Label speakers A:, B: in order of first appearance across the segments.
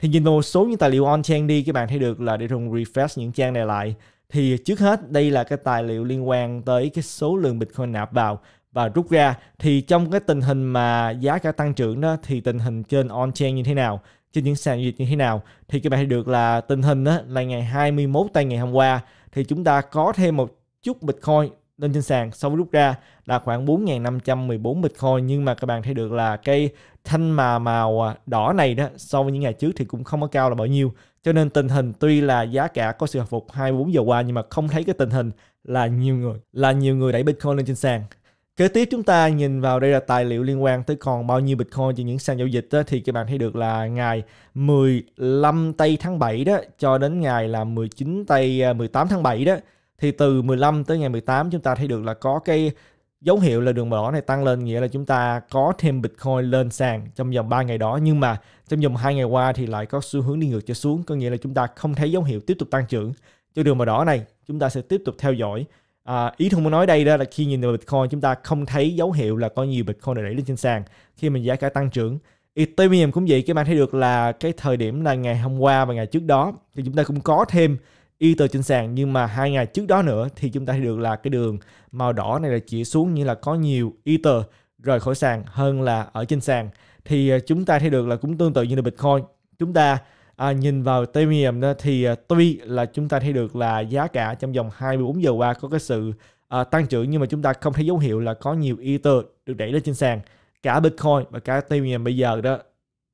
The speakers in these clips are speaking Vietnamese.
A: thì nhìn vào một số những tài liệu on-chain đi các bạn thấy được là để Tùng refresh những trang này lại thì trước hết đây là cái tài liệu liên quan tới cái số lượng Bitcoin nạp vào và rút ra thì trong cái tình hình mà giá cả tăng trưởng đó thì tình hình trên on-chain như thế nào trên những sàn giao dịch như thế nào thì các bạn thấy được là tình hình đó là ngày 21 tây ngày hôm qua thì chúng ta có thêm một chút Bitcoin lên trên sàn sau lúc ra là khoảng 4.514 Bitcoin nhưng mà các bạn thấy được là cái thanh mà màu à, đỏ này đó so với những ngày trước thì cũng không có cao là bao nhiêu cho nên tình hình tuy là giá cả có sự hồi phục 24 giờ qua nhưng mà không thấy cái tình hình là nhiều người là nhiều người đẩy Bitcoin lên trên sàn Kế tiếp chúng ta nhìn vào đây là tài liệu liên quan tới còn bao nhiêu Bitcoin trên những sàn giao dịch đó, thì các bạn thấy được là ngày 15 tây tháng 7 đó cho đến ngày là 19 tây 18 à, tháng 7 đó thì từ 15 tới ngày 18 chúng ta thấy được là có cái dấu hiệu là đường màu đỏ này tăng lên nghĩa là chúng ta có thêm Bitcoin lên sàn trong vòng 3 ngày đó nhưng mà trong vòng 2 ngày qua thì lại có xu hướng đi ngược trở xuống có nghĩa là chúng ta không thấy dấu hiệu tiếp tục tăng trưởng cho đường màu đỏ này chúng ta sẽ tiếp tục theo dõi à, ý thông muốn nói đây đó là khi nhìn vào Bitcoin chúng ta không thấy dấu hiệu là có nhiều Bitcoin để đẩy lên trên sàn khi mình giá cả tăng trưởng Ethereum cũng vậy các bạn thấy được là cái thời điểm là ngày hôm qua và ngày trước đó thì chúng ta cũng có thêm y tờ trên sàn nhưng mà hai ngày trước đó nữa thì chúng ta thấy được là cái đường màu đỏ này là chỉ xuống như là có nhiều y tờ rời khỏi sàn hơn là ở trên sàn thì à, chúng ta thấy được là cũng tương tự như là Bitcoin chúng ta à, nhìn vào Ethereum đó thì à, tuy là chúng ta thấy được là giá cả trong vòng 24 giờ qua có cái sự à, tăng trưởng nhưng mà chúng ta không thấy dấu hiệu là có nhiều Ether được đẩy lên trên sàn cả Bitcoin và cả Ethereum bây giờ đó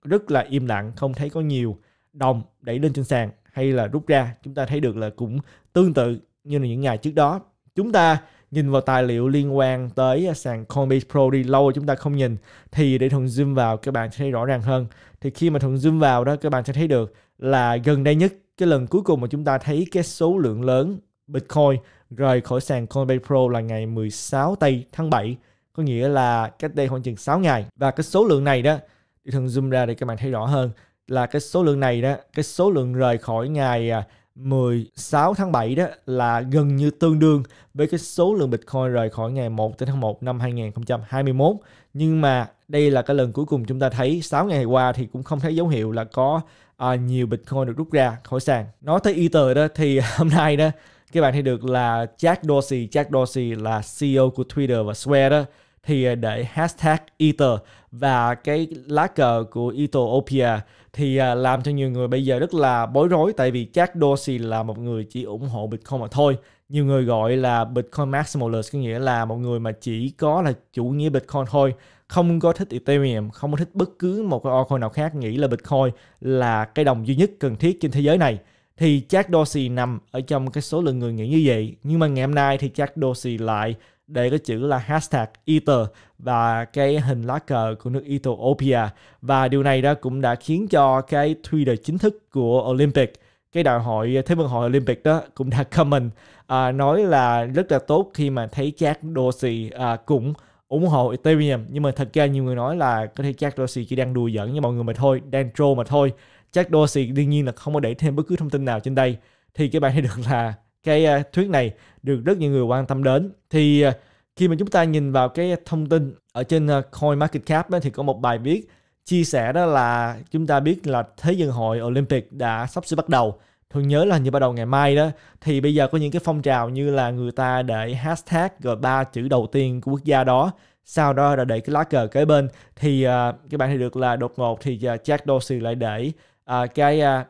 A: rất là im lặng không thấy có nhiều đồng đẩy lên trên sàn hay là rút ra chúng ta thấy được là cũng tương tự như là những ngày trước đó chúng ta nhìn vào tài liệu liên quan tới sàn Coinbase Pro đi lâu chúng ta không nhìn thì để thuận zoom vào các bạn sẽ thấy rõ ràng hơn thì khi mà thuận zoom vào đó các bạn sẽ thấy được là gần đây nhất cái lần cuối cùng mà chúng ta thấy cái số lượng lớn Bitcoin rời khỏi sàn Coinbase Pro là ngày 16 tây tháng 7 có nghĩa là cách đây khoảng chừng 6 ngày và cái số lượng này đó thì thường zoom ra để các bạn thấy rõ hơn là cái số lượng này đó, cái số lượng rời khỏi ngày 16 à, tháng 7 đó là gần như tương đương với cái số lượng Bitcoin rời khỏi ngày 1 tới tháng 1 năm 2021. Nhưng mà đây là cái lần cuối cùng chúng ta thấy 6 ngày qua thì cũng không thấy dấu hiệu là có à, nhiều Bitcoin được rút ra khỏi sàn. Nói tới Ether đó thì hôm nay đó các bạn thấy được là Jack Dorsey, Jack Dorsey là CEO của Twitter và Square đó thì à, để hashtag Ether và cái lá cờ của Ethiopia thì à, làm cho nhiều người bây giờ rất là bối rối tại vì Jack Dorsey là một người chỉ ủng hộ Bitcoin mà thôi. Nhiều người gọi là Bitcoin maximalist có nghĩa là một người mà chỉ có là chủ nghĩa Bitcoin thôi, không có thích Ethereum, không có thích bất cứ một cái altcoin nào khác nghĩ là Bitcoin là cái đồng duy nhất cần thiết trên thế giới này. Thì Jack Dorsey nằm ở trong cái số lượng người nghĩ như vậy. Nhưng mà ngày hôm nay thì Jack Dorsey lại để có chữ là hashtag Ether và cái hình lá cờ của nước Ethiopia và điều này đó cũng đã khiến cho cái Twitter chính thức của Olympic cái đại hội thế vận hội Olympic đó cũng đã comment à, nói là rất là tốt khi mà thấy Jack Dorsey à, cũng ủng hộ Ethereum nhưng mà thật ra nhiều người nói là có thể Jack Dorsey chỉ đang đùa giỡn với mọi người mà thôi đang troll mà thôi Jack Dorsey đương nhiên là không có để thêm bất cứ thông tin nào trên đây thì các bạn thấy được là cái à, thuyết này được rất nhiều người quan tâm đến thì à, khi mà chúng ta nhìn vào cái thông tin ở trên à, Coin Market Cap thì có một bài viết chia sẻ đó là chúng ta biết là thế vận hội Olympic đã sắp sửa bắt đầu thường nhớ là như bắt đầu ngày mai đó thì bây giờ có những cái phong trào như là người ta để hashtag rồi ba chữ đầu tiên của quốc gia đó sau đó là để cái lá cờ kế bên thì uh, các bạn thấy được là đột ngột thì uh, Jack Dorsey lại để uh, cái uh,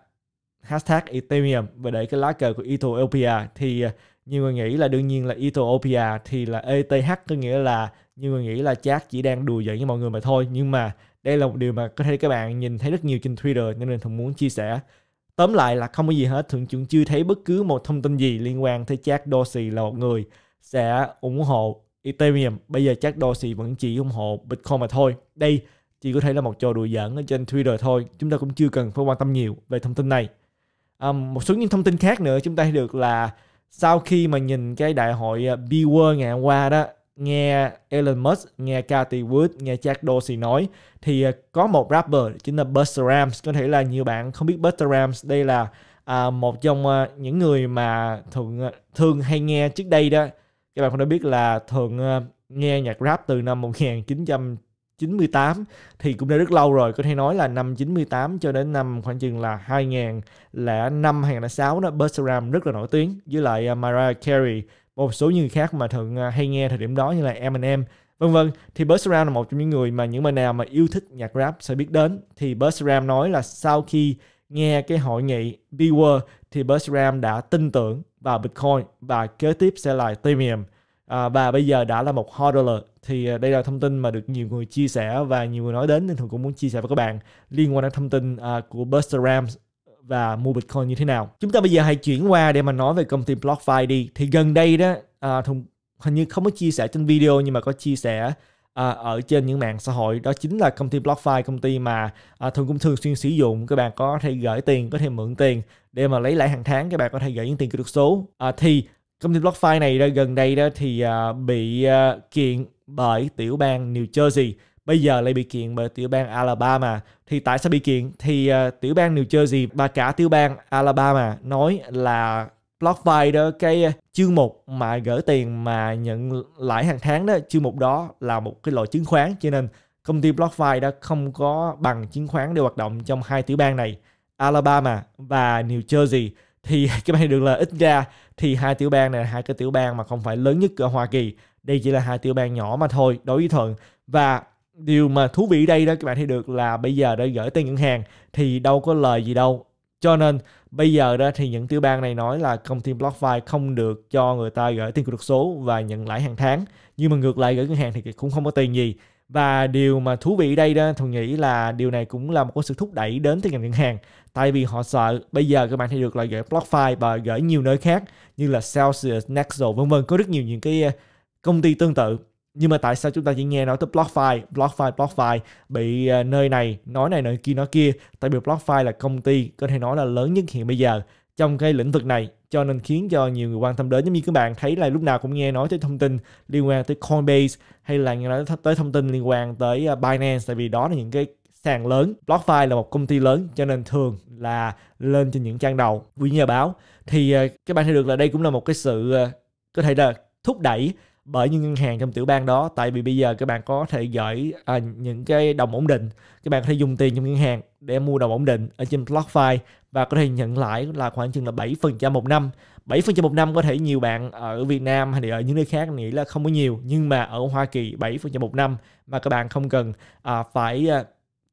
A: hashtag Ethereum và để cái lá cờ của Ethiopia thì à, nhiều người nghĩ là đương nhiên là Ethiopia thì là ETH có nghĩa là nhiều người nghĩ là chat chỉ đang đùa giỡn với mọi người mà thôi nhưng mà đây là một điều mà có thể các bạn nhìn thấy rất nhiều trên Twitter nên mình thường muốn chia sẻ tóm lại là không có gì hết thường chúng chưa thấy bất cứ một thông tin gì liên quan tới chat Dorsey là một người sẽ ủng hộ Ethereum bây giờ chat Dorsey vẫn chỉ ủng hộ Bitcoin mà thôi đây chỉ có thể là một trò đùa giỡn ở trên Twitter thôi chúng ta cũng chưa cần phải quan tâm nhiều về thông tin này um, một số những thông tin khác nữa chúng ta được là sau khi mà nhìn cái đại hội ờ, B World ngày hôm qua đó nghe Elon Musk, nghe Cathy Wood, nghe Jack Dorsey nói thì ờ, có một rapper chính là Busta Rhymes có thể là nhiều bạn không biết Busta Rhymes đây là à, một trong à, những người mà thường thường hay nghe trước đây đó các bạn cũng đã biết là thường à, nghe nhạc rap từ năm 1900 98 thì cũng đã rất lâu rồi có thể nói là năm 98 cho đến năm khoảng chừng là 2000 là năm 2006 đó Buster Ram rất là nổi tiếng với lại à, Mariah Carey một số người khác mà thường à, hay nghe thời điểm đó như là Eminem vân vân thì Buster Ram là một trong những người mà những bạn nào mà yêu thích nhạc rap sẽ biết đến thì Buster Ram nói là sau khi nghe cái hội nghị B World thì Buster Ram đã tin tưởng vào Bitcoin và kế tiếp sẽ là Ethereum à, và bây giờ đã là một hodler thì à, đây là thông tin mà được nhiều người chia sẻ và nhiều người nói đến nên thường cũng muốn chia sẻ với các bạn liên quan đến thông tin à, của Buster Rams và mua Bitcoin như thế nào. Chúng ta bây giờ hãy chuyển qua để mà nói về công ty BlockFi đi. Thì gần đây đó, à, Thùng hình như không có chia sẻ trên video nhưng mà có chia sẻ à, ở trên những mạng xã hội đó chính là công ty BlockFi công ty mà à, thường cũng thường xuyên sử dụng các bạn có thể gửi tiền có thể mượn tiền để mà lấy lãi hàng tháng các bạn có thể gửi những tiền kỹ thuật số à, thì Công ty BlockFi này gần đây đó thì à, bị à, kiện bởi tiểu bang New Jersey. Bây giờ lại bị kiện bởi tiểu bang Alabama. Thì tại sao bị kiện? Thì à, tiểu bang New Jersey và cả tiểu bang Alabama nói là BlockFi đó cái chương mục mà gửi tiền mà nhận lãi hàng tháng đó chương mục đó là một cái loại chứng khoán cho nên công ty BlockFi đã không có bằng chứng khoán để hoạt động trong hai tiểu bang này Alabama và New Jersey thì cái này được là ít ra thì hai tiểu bang này là hai cái tiểu bang mà không phải lớn nhất ở Hoa Kỳ đây chỉ là hai tiểu bang nhỏ mà thôi đối với thuận và điều mà thú vị đây đó các bạn thấy được là bây giờ đã gửi tiền ngân hàng thì đâu có lời gì đâu cho nên bây giờ đó thì những tiểu bang này nói là công ty BlockFi không được cho người ta gửi tiền kỹ thuật số và nhận lãi hàng tháng nhưng mà ngược lại gửi ngân hàng thì cũng không có tiền gì và điều mà thú vị đây đó tôi nghĩ là điều này cũng là một cái sự thúc đẩy đến từ ngành ngân hàng tại vì họ sợ bây giờ các bạn thấy được là gửi BlockFi và gửi nhiều nơi khác như là Celsius, Nexo vân vân có rất nhiều những cái uh, công ty tương tự nhưng mà tại sao chúng ta chỉ nghe nói tới BlockFi, BlockFi, BlockFi bị uh, nơi này nói này nơi kia nói kia tại vì BlockFi là công ty có thể nói là lớn nhất hiện bây giờ trong cái lĩnh vực này cho nên khiến cho nhiều người quan tâm đến giống như các bạn thấy là lúc nào cũng nghe nói tới thông tin liên quan tới Coinbase hay là nghe nói tới thông tin liên quan tới uh, Binance tại vì đó là những cái sàn lớn BlockFi là một công ty lớn cho nên thường là lên trên những trang đầu của nhà báo thì ờ, các bạn thấy được là đây cũng là một cái sự ờ, có thể là thúc đẩy bởi những ngân hàng trong tiểu bang đó tại vì bây giờ các bạn có thể gửi à, những cái đồng ổn định các bạn có thể dùng tiền trong ngân hàng để mua đồng ổn định ở trên BlockFi và có thể nhận lãi là khoảng chừng là 7% một năm 7% một năm có thể nhiều bạn ở Việt Nam hay ở những nơi khác nghĩ là không có nhiều nhưng mà ở Hoa Kỳ 7% một năm mà các bạn không cần à, phải à,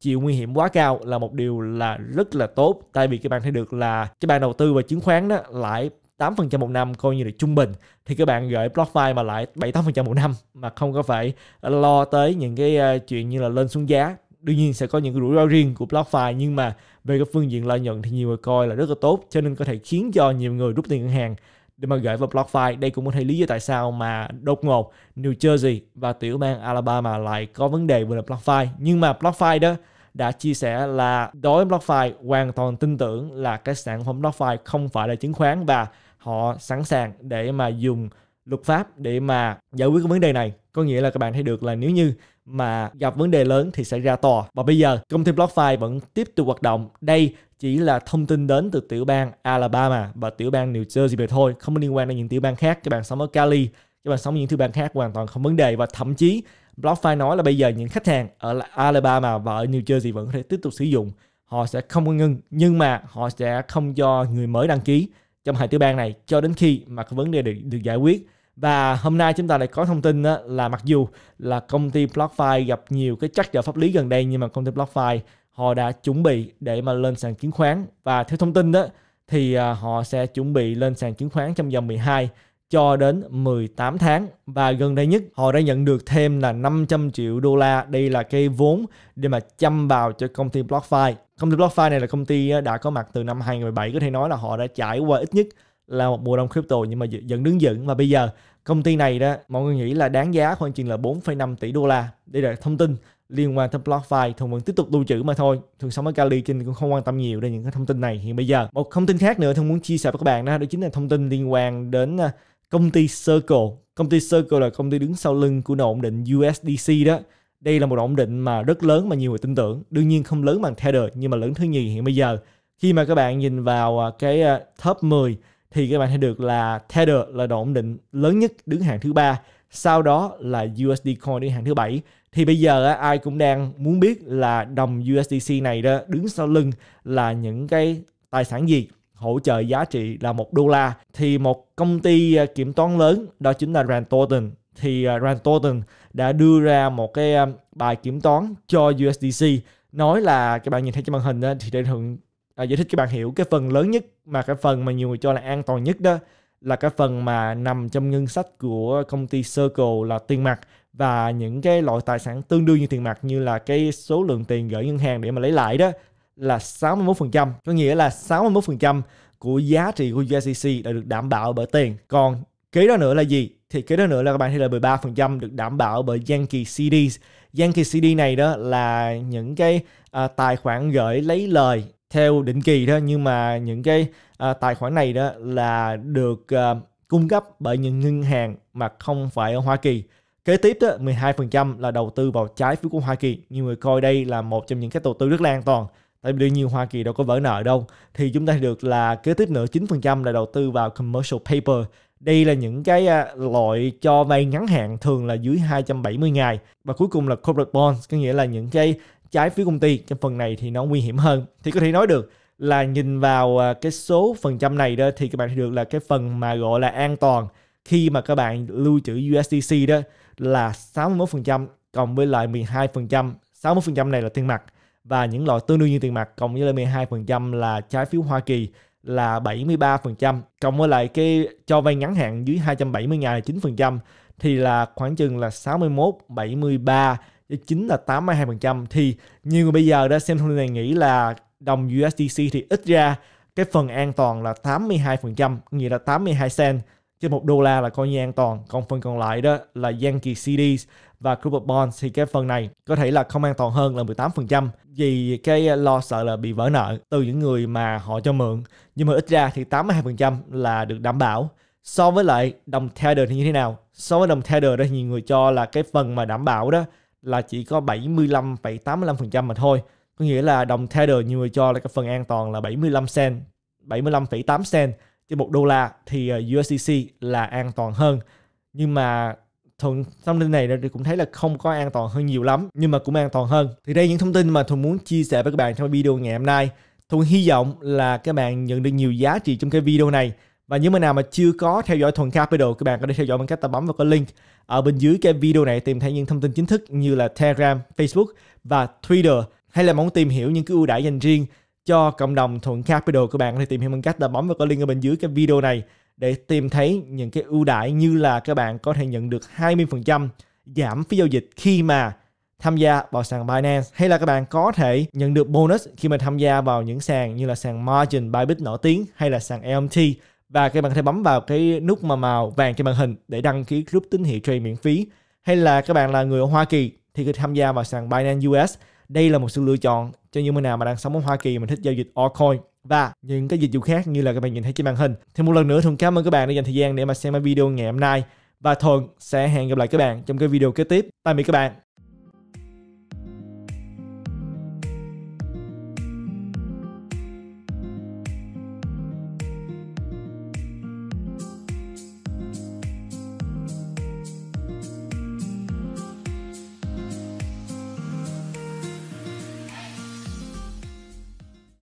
A: chịu nguy hiểm quá cao là một điều là rất là tốt tại vì các bạn thấy được là các bạn đầu tư vào chứng khoán đó lãi 8% một năm coi như là trung bình thì các bạn gửi BlockFi mà lại 7-8% một năm mà không có phải lo tới những cái ờ, chuyện như là lên xuống giá đương nhiên sẽ có những cái rủi ro riêng của BlockFi nhưng mà về cái phương diện lợi nhuận thì nhiều người coi là rất là tốt cho nên có thể khiến cho nhiều người rút tiền ngân hàng để mà gửi vào blog file. Đây cũng có thể lý do tại sao mà đột ngột New Jersey và tiểu bang Alabama lại có vấn đề về blog file. Nhưng mà blog file đó đã chia sẻ là đối với BlockFi hoàn toàn tin tưởng là cái sản phẩm BlockFi không phải là chứng khoán và họ sẵn sàng để mà dùng luật pháp để mà giải quyết cái vấn đề này. Có nghĩa là các bạn thấy được là nếu như mà gặp vấn đề lớn thì sẽ ra tòa. Và bây giờ công ty BlockFi vẫn tiếp tục hoạt động. Đây chỉ là thông tin đến từ tiểu bang Alabama và tiểu bang New Jersey về thôi, không liên quan đến những tiểu bang khác. Các bạn sống ở Cali, các bạn sống ở những tiểu bang khác hoàn toàn không vấn đề và thậm chí BlockFi nói là bây giờ những khách hàng ở Alabama và ở New Jersey vẫn có thể tiếp tục sử dụng họ sẽ không ngưng nhưng mà họ sẽ không cho người mới đăng ký trong hai tiểu bang này cho đến khi mà cái vấn đề được, được giải quyết và hôm nay chúng ta lại có thông tin là mặc dù là công ty BlockFi gặp nhiều cái trắc trở pháp lý gần đây nhưng mà công ty BlockFi họ đã chuẩn bị để mà lên sàn chứng khoán và theo thông tin đó thì à, họ sẽ chuẩn bị lên sàn chứng khoán trong vòng 12 cho đến 18 tháng và gần đây nhất họ đã nhận được thêm là 500 triệu đô la đây là cái vốn để mà chăm vào cho công ty BlockFi công ty BlockFi này là công ty à, đã có mặt từ năm 2017 có thể nói là họ đã trải qua ít nhất là một mùa đông crypto nhưng mà vẫn đứng vững và bây giờ công ty này đó mọi người nghĩ là đáng giá khoảng chừng là 4,5 tỷ đô la đây là thông tin liên quan tới block file thường vẫn tiếp tục lưu trữ mà thôi thường sống ở Kali trên cũng không quan tâm nhiều đến những cái thông tin này hiện bây giờ một thông tin khác nữa thường muốn chia sẻ với các bạn đó đó chính là thông tin liên quan đến à, công ty Circle công ty Circle là công ty đứng sau lưng của nền ổn định USDC đó đây là một ổn định mà rất lớn mà nhiều người tin tưởng đương nhiên không lớn bằng Tether nhưng mà lớn thứ nhì hiện bây giờ khi mà các bạn nhìn vào à, cái à, top 10 thì các bạn thấy được là Tether là độ ổn định lớn nhất đứng hàng thứ ba sau đó là USD coin đứng hàng thứ bảy thì bây giờ ai cũng đang muốn biết là đồng USDC này đó đứng sau lưng là những cái tài sản gì hỗ trợ giá trị là một đô la thì một công ty à, kiểm toán lớn đó chính là Rand Thornton thì à, Rand Thornton đã đưa ra một cái à, bài kiểm toán cho USDC nói là các bạn nhìn thấy trên màn hình đó, thì để thường giải thích các bạn hiểu cái phần lớn nhất mà cái phần mà nhiều người cho là an toàn nhất đó là cái phần mà nằm trong ngân sách của công ty Circle là tiền mặt và những cái loại tài sản tương đương như tiền mặt như là cái số lượng tiền gửi ngân hàng để mà lấy lại đó là 61%, có nghĩa là 61% của giá trị của USDC đã được đảm bảo bởi tiền. Còn kế đó nữa là gì? Thì kế đó nữa là các bạn thấy là 13% được đảm bảo bởi Yankee CDs. Yankee CD này đó là những cái à, tài khoản gửi lấy lời theo định kỳ đó nhưng mà những cái à, tài khoản này đó là được à, cung cấp bởi những ngân hàng mà không phải ở Hoa Kỳ. Kế tiếp đó 12% là đầu tư vào trái phiếu của Hoa Kỳ. Nhiều người coi đây là một trong những cái đầu tư rất là an toàn. Tại vì đương nhiên Hoa Kỳ đâu có vỡ nợ đâu. Thì chúng ta được là kế tiếp nữa 9% là đầu tư vào commercial paper. Đây là những cái à, loại cho vay ngắn hạn thường là dưới 270 ngày. Và cuối cùng là corporate bonds, có nghĩa là những cái trái phiếu công ty trong phần này thì nó nguy hiểm hơn thì có thể nói được là nhìn vào à, cái số phần trăm này đó thì các bạn thấy được là cái phần mà gọi là an toàn khi mà các bạn lưu trữ USDC đó là 61% cộng với lại 12% 60% này là tiền mặt và những loại tương đương như tiền mặt cộng với lại 12% là trái phiếu Hoa Kỳ là 73% cộng với lại cái cho vay ngắn hạn dưới 270 ngày là 9% thì là khoảng chừng là 61 73 chính là 82% thì nhiều người bây giờ đã xem thông tin này nghĩ là đồng USDC thì ít ra cái phần an toàn là 82%, nghĩa là 82 cent trên một đô la là coi như an toàn, còn phần còn lại đó là Yankee CDs và Group Bonds thì cái phần này có thể là không an toàn hơn là 18% vì cái lo sợ là bị vỡ nợ từ những người mà họ cho mượn. Nhưng mà ít ra thì 82% là được đảm bảo. So với lại đồng Tether thì như thế nào? So với đồng Tether đó nhiều người cho là cái phần mà đảm bảo đó là chỉ có 75 85% mà thôi. Có nghĩa là đồng Tether nhiều người cho là cái phần an toàn là 75 cent, 75,8 cent trên một đô la thì ờ, USDC là an toàn hơn. Nhưng mà Thuận thông tin này thì cũng thấy là không có an toàn hơn nhiều lắm nhưng mà cũng an toàn hơn. Thì đây những thông tin mà Thuận muốn chia sẻ với các bạn trong video ngày hôm nay. Thuận hy vọng là các bạn nhận được nhiều giá trị trong cái video này. Và những bạn nào mà chưa có theo dõi Thuần Capital, các bạn có thể theo dõi bằng cách ta bấm vào cái link ở bên dưới cái video này tìm thấy những thông tin chính thức như là Telegram, Facebook và Twitter hay là muốn tìm hiểu những cái ưu đãi dành riêng cho cộng đồng Thuận Capital các bạn thì tìm hiểu bằng cách là bấm vào cái link ở bên dưới cái video này để tìm thấy những cái ưu đãi như là các bạn có thể nhận được 20% giảm phí giao dịch khi mà tham gia vào sàn Binance hay là các bạn có thể nhận được bonus khi mà tham gia vào những sàn như là sàn Margin, Bybit nổi tiếng hay là sàn LMT và các bạn có thể bấm vào cái nút mà màu vàng trên màn hình để đăng ký group tín hiệu trade miễn phí hay là các bạn là người ở Hoa Kỳ thì có tham gia vào sàn Binance US đây là một sự lựa chọn cho những người nào mà đang sống ở Hoa Kỳ mình thích giao dịch altcoin và những cái dịch vụ khác như là các bạn nhìn thấy trên màn hình thì một lần nữa thường cảm ơn các bạn đã dành thời gian để mà xem cái video ngày hôm nay và thuận sẽ hẹn gặp lại các bạn trong cái video kế tiếp tạm biệt các bạn